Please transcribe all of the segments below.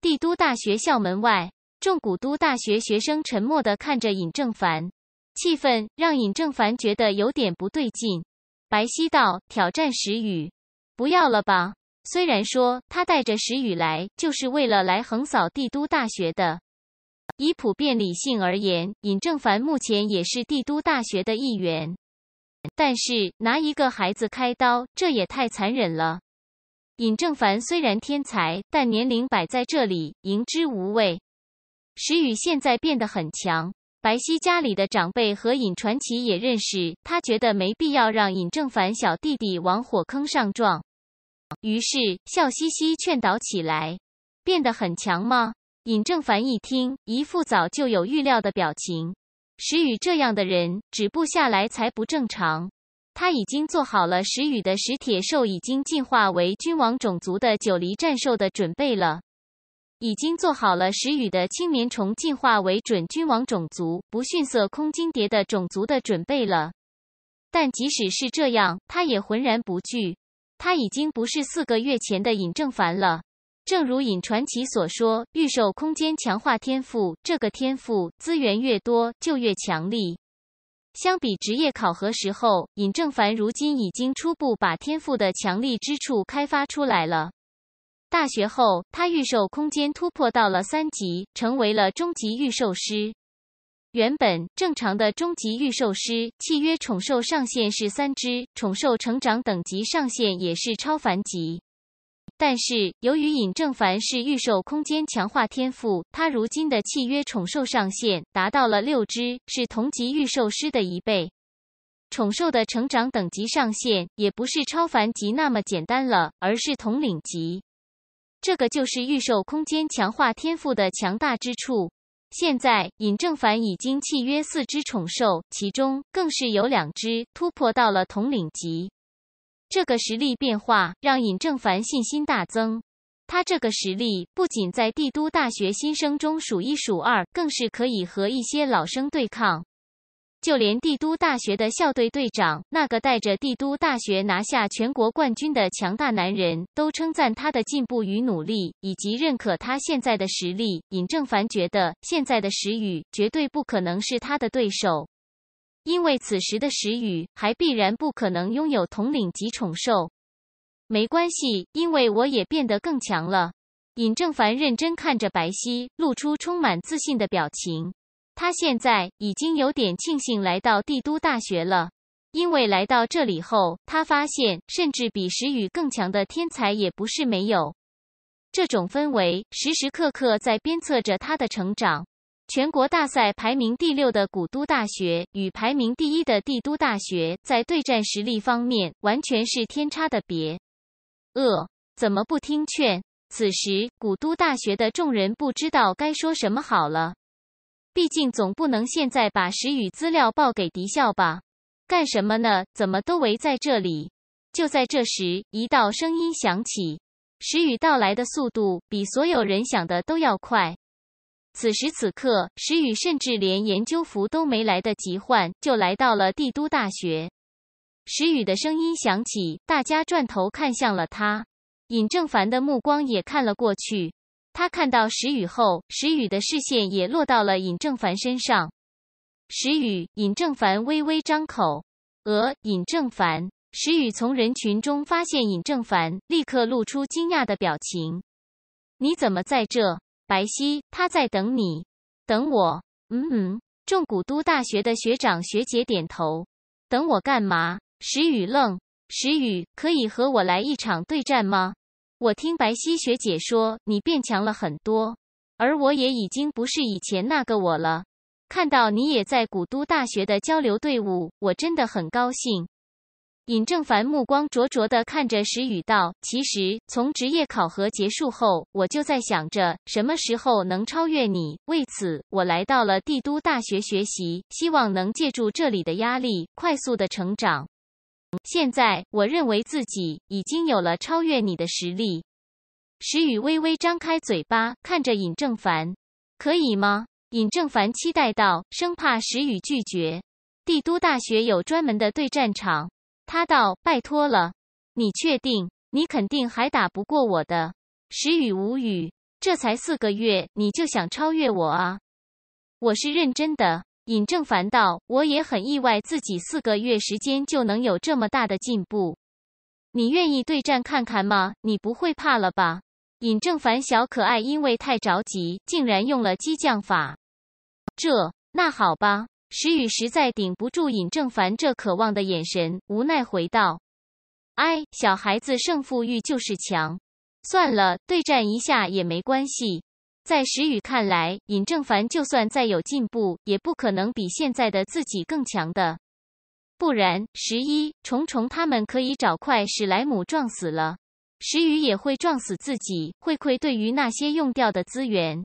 帝都大学校门外，众古都大学学生沉默地看着尹正凡，气氛让尹正凡觉得有点不对劲。白皙道：“挑战石雨，不要了吧？”虽然说他带着石雨来就是为了来横扫帝都大学的，以普遍理性而言，尹正凡目前也是帝都大学的一员，但是拿一个孩子开刀，这也太残忍了。尹正凡虽然天才，但年龄摆在这里，赢之无畏。石宇现在变得很强，白皙家里的长辈和尹传奇也认识他，觉得没必要让尹正凡小弟弟往火坑上撞，于是笑嘻嘻劝导起来：“变得很强吗？”尹正凡一听，一副早就有预料的表情。石宇这样的人，止步下来才不正常。他已经做好了石宇的石铁兽已经进化为君王种族的九黎战兽的准备了，已经做好了石宇的青绵虫进化为准君王种族，不逊色空晶蝶的种族的准备了。但即使是这样，他也浑然不惧。他已经不是四个月前的尹正凡了。正如尹传奇所说，预售空间强化天赋，这个天赋资源越多就越强力。相比职业考核时候，尹正凡如今已经初步把天赋的强力之处开发出来了。大学后，他预售空间突破到了三级，成为了中级预售师。原本正常的中级预售师契约宠兽上限是三只，宠兽成长等级上限也是超凡级。但是，由于尹正凡是预售空间强化天赋，他如今的契约宠兽上限达到了六只，是同级预售师的一倍。宠兽的成长等级上限也不是超凡级那么简单了，而是统领级。这个就是预售空间强化天赋的强大之处。现在，尹正凡已经契约四只宠兽，其中更是有两只突破到了统领级。这个实力变化让尹正凡信心大增。他这个实力不仅在帝都大学新生中数一数二，更是可以和一些老生对抗。就连帝都大学的校队队长，那个带着帝都大学拿下全国冠军的强大男人，都称赞他的进步与努力，以及认可他现在的实力。尹正凡觉得现在的石宇绝对不可能是他的对手。因为此时的石宇还必然不可能拥有统领级宠兽。没关系，因为我也变得更强了。尹正凡认真看着白皙，露出充满自信的表情。他现在已经有点庆幸来到帝都大学了，因为来到这里后，他发现甚至比石宇更强的天才也不是没有。这种氛围时时刻刻在鞭策着他的成长。全国大赛排名第六的古都大学与排名第一的帝都大学在对战实力方面完全是天差的别。呃，怎么不听劝？此时古都大学的众人不知道该说什么好了，毕竟总不能现在把时雨资料报给敌校吧？干什么呢？怎么都围在这里？就在这时，一道声音响起，时雨到来的速度比所有人想的都要快。此时此刻，石宇甚至连研究服都没来得及换，就来到了帝都大学。石宇的声音响起，大家转头看向了他，尹正凡的目光也看了过去。他看到石宇后，石宇的视线也落到了尹正凡身上。石宇，尹正凡微微张口。呃，尹正凡，石宇从人群中发现尹正凡，立刻露出惊讶的表情。你怎么在这？白皙，他在等你，等我。嗯嗯，众古都大学的学长学姐点头。等我干嘛？石宇愣。石宇，可以和我来一场对战吗？我听白皙学姐说，你变强了很多，而我也已经不是以前那个我了。看到你也在古都大学的交流队伍，我真的很高兴。尹正凡目光灼灼地看着石宇道：“其实从职业考核结束后，我就在想着什么时候能超越你。为此，我来到了帝都大学学习，希望能借助这里的压力快速的成长。现在，我认为自己已经有了超越你的实力。”石宇微微张开嘴巴，看着尹正凡：“可以吗？”尹正凡期待道，生怕石宇拒绝。帝都大学有专门的对战场。他道：“拜托了，你确定？你肯定还打不过我的。”石雨无语：“这才四个月，你就想超越我啊？”“我是认真的。”尹正凡道：“我也很意外，自己四个月时间就能有这么大的进步。你愿意对战看看吗？你不会怕了吧？”尹正凡小可爱因为太着急，竟然用了激将法。这……那好吧。石宇实在顶不住尹正凡这渴望的眼神，无奈回道：“哎，小孩子胜负欲就是强。算了，对战一下也没关系。在石宇看来，尹正凡就算再有进步，也不可能比现在的自己更强的。不然，十一虫虫他们可以找块史莱姆撞死了，石宇也会撞死自己，会亏。对于那些用掉的资源。”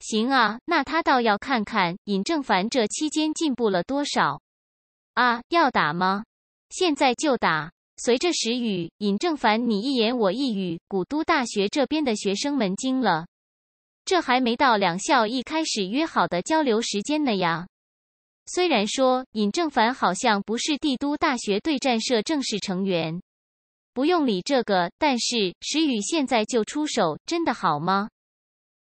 行啊，那他倒要看看尹正凡这期间进步了多少啊！要打吗？现在就打！随着时雨，尹正凡你一言我一语，古都大学这边的学生们惊了，这还没到两校一开始约好的交流时间呢呀！虽然说尹正凡好像不是帝都大学对战社正式成员，不用理这个，但是时雨现在就出手，真的好吗？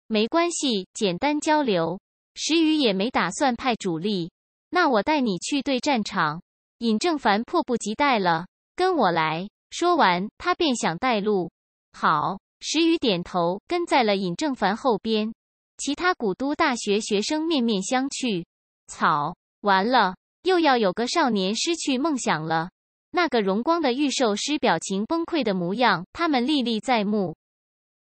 没关系，简单交流。石宇也没打算派主力，那我带你去对战场。尹正凡迫不及待了，跟我来！说完，他便想带路。好，石宇点头，跟在了尹正凡后边。其他古都大学学生面面相觑，草，完了，又要有个少年失去梦想了。那个荣光的御兽师表情崩溃的模样，他们历历在目。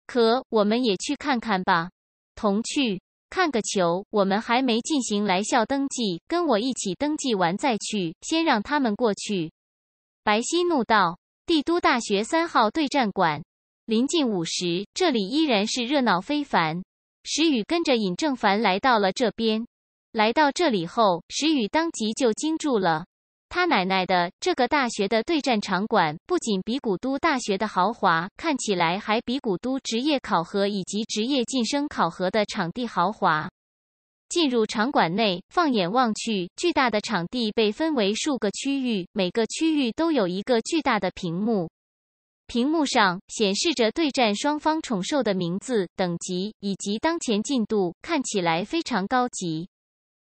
可我们也去看看吧，同去看个球。我们还没进行来校登记，跟我一起登记完再去。先让他们过去。白皙怒道：“帝都大学三号对战馆，临近午时，这里依然是热闹非凡。”石宇跟着尹正凡来到了这边，来到这里后，石宇当即就惊住了。他奶奶的！这个大学的对战场馆不仅比古都大学的豪华，看起来还比古都职业考核以及职业晋升考核的场地豪华。进入场馆内，放眼望去，巨大的场地被分为数个区域，每个区域都有一个巨大的屏幕，屏幕上显示着对战双方宠兽的名字、等级以及当前进度，看起来非常高级。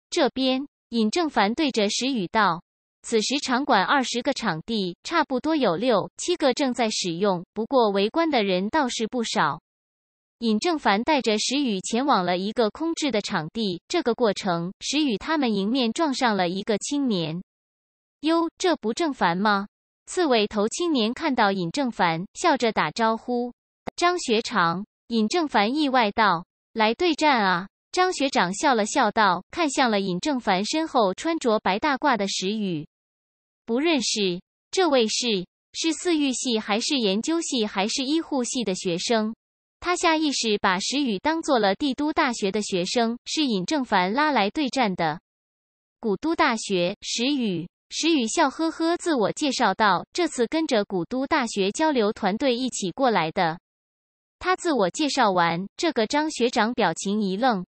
这边，尹正凡对着石宇道。此时，场馆二十个场地差不多有六七个正在使用，不过围观的人倒是不少。尹正凡带着石宇前往了一个空置的场地，这个过程，石宇他们迎面撞上了一个青年。哟，这不正凡吗？刺猬头青年看到尹正凡，笑着打招呼：“张学长。”尹正凡意外道：“来对战啊！”张学长笑了笑道，看向了尹正凡身后穿着白大褂的石宇。不认识，这位是是四育系还是研究系还是医护系的学生？他下意识把石宇当做了帝都大学的学生，是尹正凡拉来对战的。古都大学石宇，石宇笑呵呵自我介绍道：“这次跟着古都大学交流团队一起过来的。”他自我介绍完，这个张学长表情一愣：“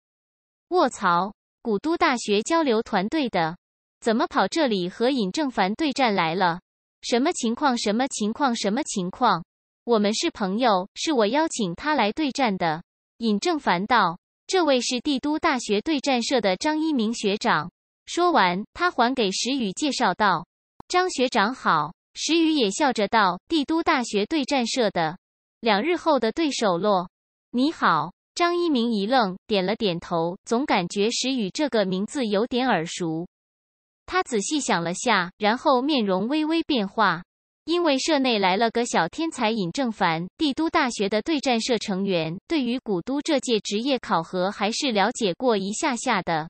卧槽，古都大学交流团队的。”怎么跑这里和尹正凡对战来了？什么情况？什么情况？什么情况？我们是朋友，是我邀请他来对战的。尹正凡道：“这位是帝都大学对战社的张一鸣学长。”说完，他还给石宇介绍道：“张学长好。”石宇也笑着道：“帝都大学对战社的，两日后的对手喽。”你好，张一鸣一愣，点了点头，总感觉石宇这个名字有点耳熟。他仔细想了下，然后面容微微变化，因为社内来了个小天才尹正凡，帝都大学的对战社成员，对于古都这届职业考核还是了解过一下下的。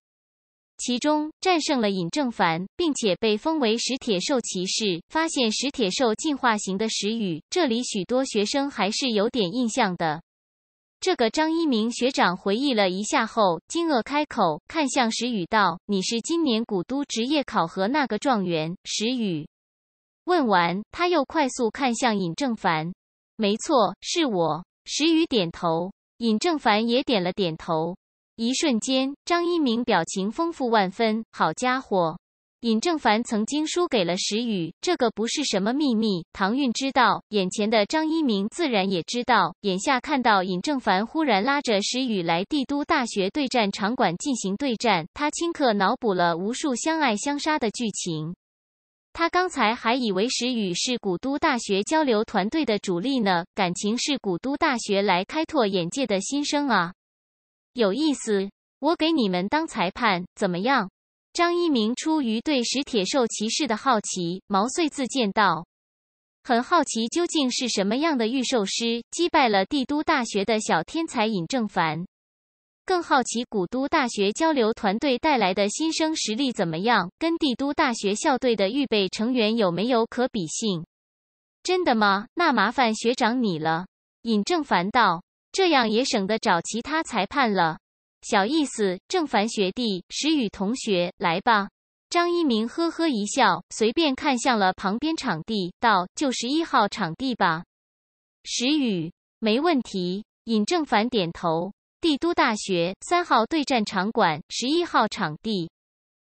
其中战胜了尹正凡，并且被封为石铁兽骑士，发现石铁兽进化型的石宇，这里许多学生还是有点印象的。这个张一鸣学长回忆了一下后，惊愕开口，看向石宇道：“你是今年古都职业考核那个状元？”石宇问完，他又快速看向尹正凡。没错，是我。石宇点头，尹正凡也点了点头。一瞬间，张一鸣表情丰富万分。好家伙！尹正凡曾经输给了石宇，这个不是什么秘密。唐韵知道，眼前的张一鸣自然也知道。眼下看到尹正凡忽然拉着石宇来帝都大学对战场馆进行对战，他顷刻脑补了无数相爱相杀的剧情。他刚才还以为石宇是古都大学交流团队的主力呢，感情是古都大学来开拓眼界的新生啊，有意思，我给你们当裁判怎么样？张一鸣出于对史铁兽骑士的好奇，毛遂自荐道：“很好奇究竟是什么样的御兽师击败了帝都大学的小天才尹正凡，更好奇古都大学交流团队带来的新生实力怎么样，跟帝都大学校队的预备成员有没有可比性？”“真的吗？那麻烦学长你了。”尹正凡道：“这样也省得找其他裁判了。”小意思，郑凡学弟，石宇同学，来吧。张一鸣呵呵一笑，随便看向了旁边场地，道：“就十一号场地吧。”石宇，没问题。尹正凡点头。帝都大学三号对战场馆，十一号场地。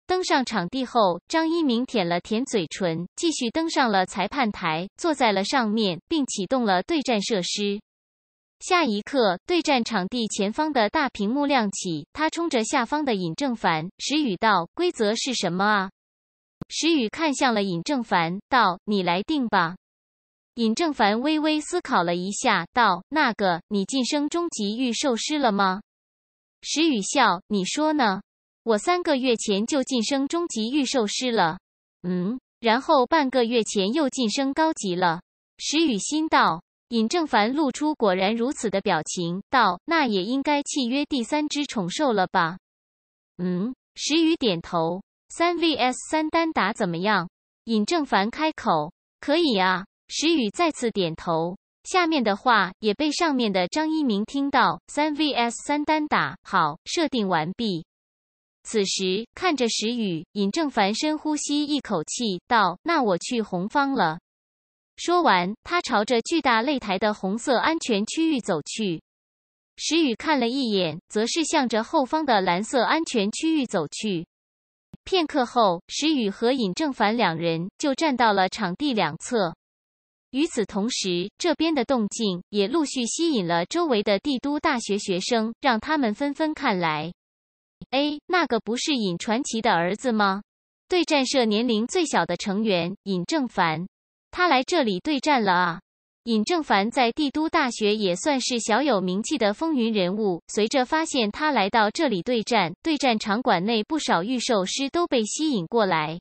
登上场地后，张一鸣舔了舔嘴唇，继续登上了裁判台，坐在了上面，并启动了对战设施。下一刻，对战场地前方的大屏幕亮起。他冲着下方的尹正凡、石宇道：“规则是什么啊？”石宇看向了尹正凡，道：“你来定吧。”尹正凡微微思考了一下，道：“那个，你晋升终极御兽师了吗？”石宇笑：“你说呢？我三个月前就晋升终极御兽师了。嗯，然后半个月前又晋升高级了。”石宇心道。尹正凡露出果然如此的表情，道：“那也应该契约第三只宠兽了吧？”嗯，石宇点头。三 V S 三单打怎么样？尹正凡开口：“可以啊。”石宇再次点头。下面的话也被上面的张一鸣听到。三 V S 三单打好，设定完毕。此时看着石宇，尹正凡深呼吸一口气，道：“那我去红方了。”说完，他朝着巨大擂台的红色安全区域走去。石宇看了一眼，则是向着后方的蓝色安全区域走去。片刻后，石宇和尹正凡两人就站到了场地两侧。与此同时，这边的动静也陆续吸引了周围的帝都大学学生，让他们纷纷看来：“哎，那个不是尹传奇的儿子吗？”对战社年龄最小的成员尹正凡。他来这里对战了啊！尹正凡在帝都大学也算是小有名气的风云人物。随着发现他来到这里对战，对战场馆内不少御兽师都被吸引过来。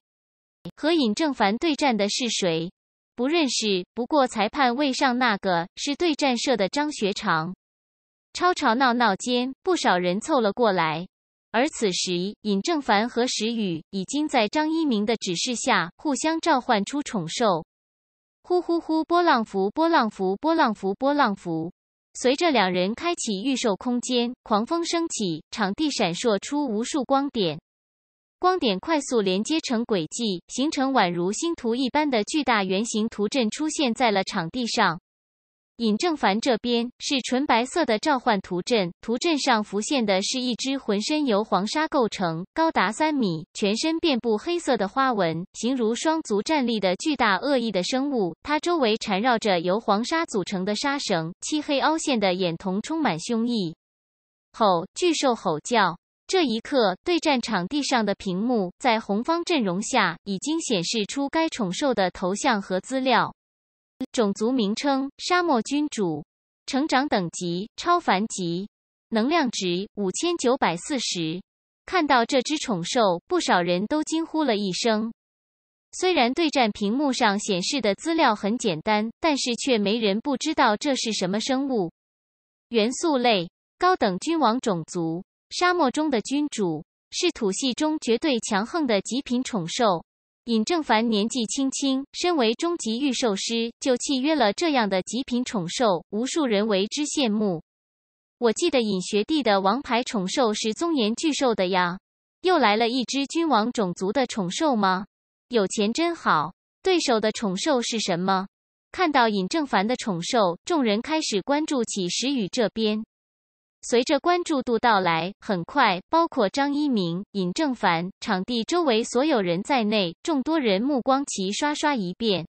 和尹正凡对战的是谁？不认识。不过裁判位上那个是对战社的张学长。吵吵闹闹间，不少人凑了过来。而此时，尹正凡和石宇已经在张一鸣的指示下互相召唤出宠兽。呼呼呼！波浪符，波浪符，波浪符，波浪符。随着两人开启预售空间，狂风升起，场地闪烁出无数光点，光点快速连接成轨迹，形成宛如星图一般的巨大圆形图阵，出现在了场地上。尹正凡这边是纯白色的召唤图阵，图阵上浮现的是一只浑身由黄沙构成、高达三米、全身遍布黑色的花纹、形如双足站立的巨大恶意的生物，它周围缠绕着由黄沙组成的沙绳，漆黑凹陷的眼瞳充满凶意。吼！巨兽吼叫。这一刻，对战场地上的屏幕在红方阵容下已经显示出该宠兽的头像和资料。种族名称：沙漠君主，成长等级：超凡级，能量值：五千九百四十。看到这只宠兽，不少人都惊呼了一声。虽然对战屏幕上显示的资料很简单，但是却没人不知道这是什么生物。元素类高等君王种族，沙漠中的君主，是土系中绝对强横的极品宠兽。尹正凡年纪轻轻，身为终极御兽师就契约了这样的极品宠兽，无数人为之羡慕。我记得尹学弟的王牌宠兽是宗岩巨兽的呀，又来了一只君王种族的宠兽吗？有钱真好。对手的宠兽是什么？看到尹正凡的宠兽，众人开始关注起石宇这边。随着关注度到来，很快，包括张一鸣、尹正凡，场地周围所有人在内，众多人目光齐刷刷一变。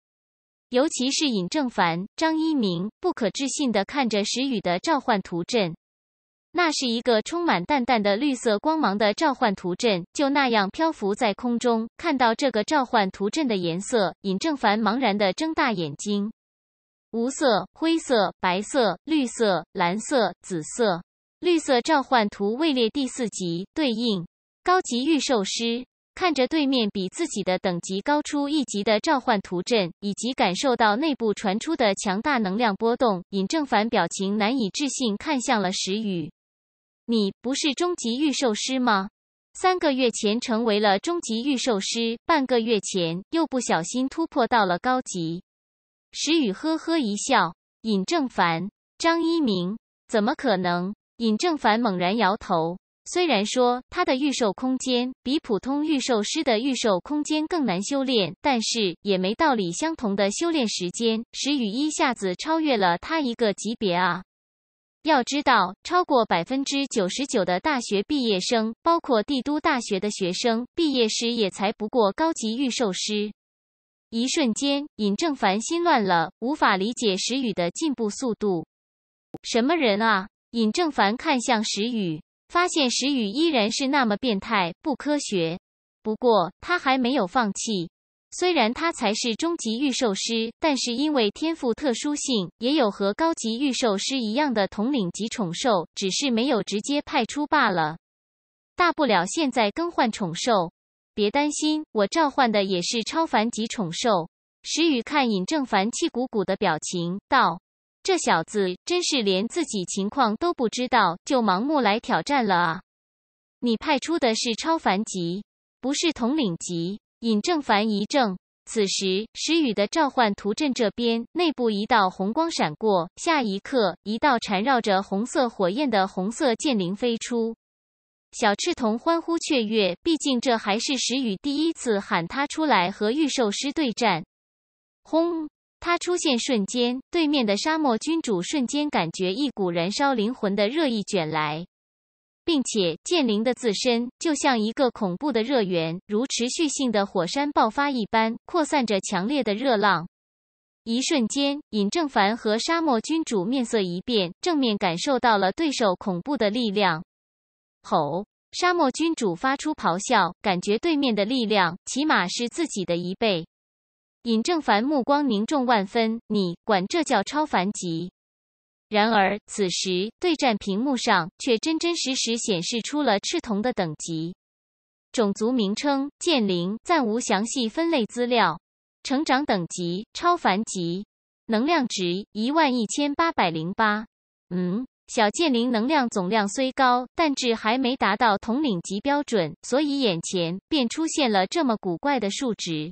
尤其是尹正凡、张一鸣，不可置信的看着石宇的召唤图阵。那是一个充满淡淡的绿色光芒的召唤图阵，就那样漂浮在空中。看到这个召唤图阵的颜色，尹正凡茫然的睁大眼睛。无色、灰色、白色、绿色、蓝色、紫色。绿色召唤图位列第四级，对应高级御兽师。看着对面比自己的等级高出一级的召唤图阵，以及感受到内部传出的强大能量波动，尹正凡表情难以置信，看向了石宇：“你不是终极御兽师吗？三个月前成为了终极御兽师，半个月前又不小心突破到了高级。”石宇呵呵一笑：“尹正凡，张一鸣，怎么可能？”尹正凡猛然摇头。虽然说他的预售空间比普通预售师的预售空间更难修炼，但是也没道理，相同的修炼时间，石宇一下子超越了他一个级别啊！要知道，超过百分之九十九的大学毕业生，包括帝都大学的学生，毕业时也才不过高级预售师。一瞬间，尹正凡心乱了，无法理解石宇的进步速度。什么人啊！尹正凡看向石宇，发现石宇依然是那么变态不科学。不过他还没有放弃，虽然他才是中级御兽师，但是因为天赋特殊性，也有和高级御兽师一样的统领级宠兽，只是没有直接派出罢了。大不了现在更换宠兽，别担心，我召唤的也是超凡级宠兽。石宇看尹正凡气鼓鼓的表情，道。这小子真是连自己情况都不知道就盲目来挑战了啊！你派出的是超凡级，不是统领级。尹正凡一怔，此时石雨的召唤图阵这边内部一道红光闪过，下一刻一道缠绕着红色火焰的红色剑灵飞出。小赤瞳欢呼雀跃，毕竟这还是石雨第一次喊他出来和御兽师对战。轰！他出现瞬间，对面的沙漠君主瞬间感觉一股燃烧灵魂的热意卷来，并且剑灵的自身就像一个恐怖的热源，如持续性的火山爆发一般，扩散着强烈的热浪。一瞬间，尹正凡和沙漠君主面色一变，正面感受到了对手恐怖的力量。吼！沙漠君主发出咆哮，感觉对面的力量起码是自己的一倍。尹正凡目光凝重万分，你管这叫超凡级？然而此时对战屏幕上却真真实实显示出了赤瞳的等级、种族名称、剑灵暂无详细分类资料、成长等级超凡级、能量值一万一千八百零八。嗯，小剑灵能量总量虽高，但至还没达到统领级标准，所以眼前便出现了这么古怪的数值。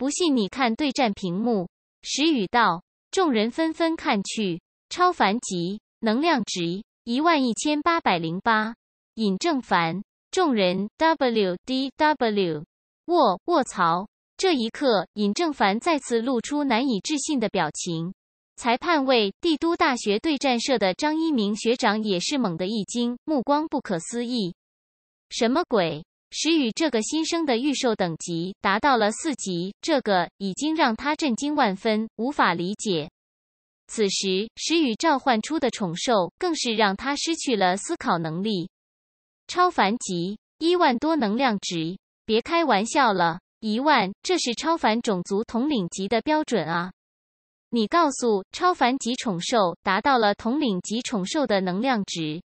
不信你看对战屏幕，时雨道，众人纷纷看去，超凡级，能量值一万一千八百零八，尹正凡，众人 WDW，卧卧槽！这一刻，尹正凡再次露出难以置信的表情。裁判为帝都大学对战社的张一鸣学长也是猛的一惊，目光不可思议，什么鬼？石宇这个新生的预售等级达到了四级，这个已经让他震惊万分，无法理解。此时，石宇召唤出的宠兽更是让他失去了思考能力。超凡级一万多能量值，别开玩笑了，一万这是超凡种族统领级的标准啊！你告诉，超凡级宠兽达到了统领级宠兽的能量值。